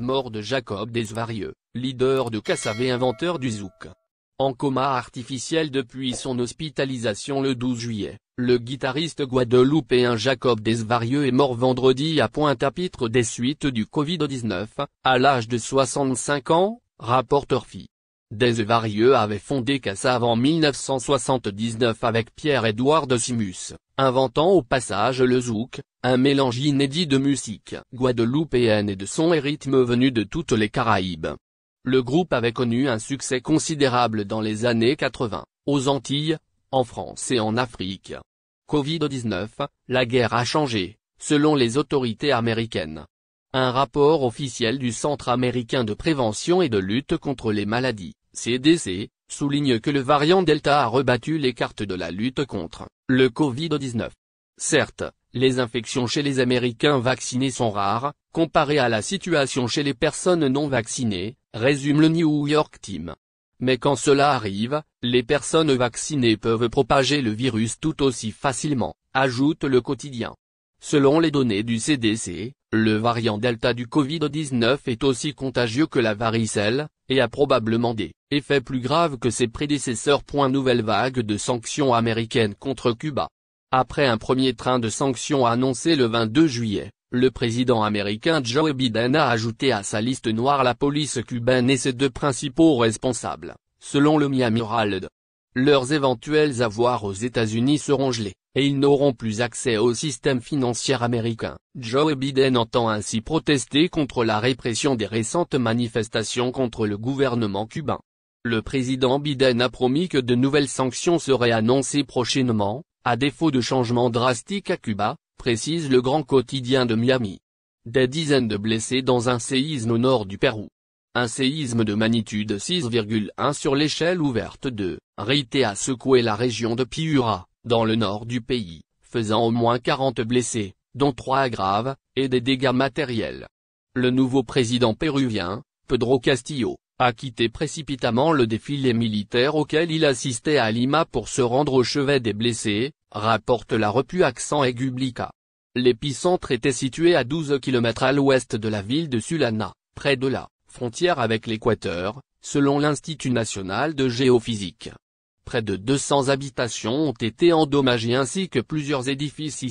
Mort de Jacob Desvarieux, leader de et inventeur du zouk. En coma artificiel depuis son hospitalisation le 12 juillet, le guitariste guadeloupéen Jacob Desvarieux est mort vendredi à Pointe-à-Pitre des suites du Covid-19, à l'âge de 65 ans, rapporte Orfi varieux avait fondé Casa avant 1979 avec Pierre-Édouard de Simus, inventant au passage le zouk, un mélange inédit de musique guadeloupéenne et de sons et rythmes venus de toutes les Caraïbes. Le groupe avait connu un succès considérable dans les années 80, aux Antilles, en France et en Afrique. Covid-19, la guerre a changé, selon les autorités américaines. Un rapport officiel du Centre américain de prévention et de lutte contre les maladies CDC, souligne que le variant Delta a rebattu les cartes de la lutte contre le Covid-19. Certes, les infections chez les Américains vaccinés sont rares, comparées à la situation chez les personnes non vaccinées, résume le New York Times. Mais quand cela arrive, les personnes vaccinées peuvent propager le virus tout aussi facilement, ajoute le quotidien. Selon les données du CDC, le variant Delta du Covid-19 est aussi contagieux que la varicelle, et a probablement des effets plus graves que ses prédécesseurs. nouvelle vague de sanctions américaines contre Cuba. Après un premier train de sanctions annoncé le 22 juillet, le président américain Joe Biden a ajouté à sa liste noire la police cubaine et ses deux principaux responsables, selon le Miami Herald leurs éventuels avoirs aux États-Unis seront gelés, et ils n'auront plus accès au système financier américain. Joe Biden entend ainsi protester contre la répression des récentes manifestations contre le gouvernement cubain. Le président Biden a promis que de nouvelles sanctions seraient annoncées prochainement, à défaut de changements drastiques à Cuba, précise le grand quotidien de Miami. Des dizaines de blessés dans un séisme au nord du Pérou. Un séisme de magnitude 6,1 sur l'échelle ouverte de Rite a secoué la région de Piura, dans le nord du pays, faisant au moins 40 blessés, dont 3 graves, et des dégâts matériels. Le nouveau président péruvien, Pedro Castillo, a quitté précipitamment le défilé militaire auquel il assistait à Lima pour se rendre au chevet des blessés, rapporte la repu accent Gublica. L'épicentre était situé à 12 km à l'ouest de la ville de Sulana, près de là frontière avec l'Équateur, selon l'Institut national de géophysique. Près de 200 habitations ont été endommagées ainsi que plusieurs édifices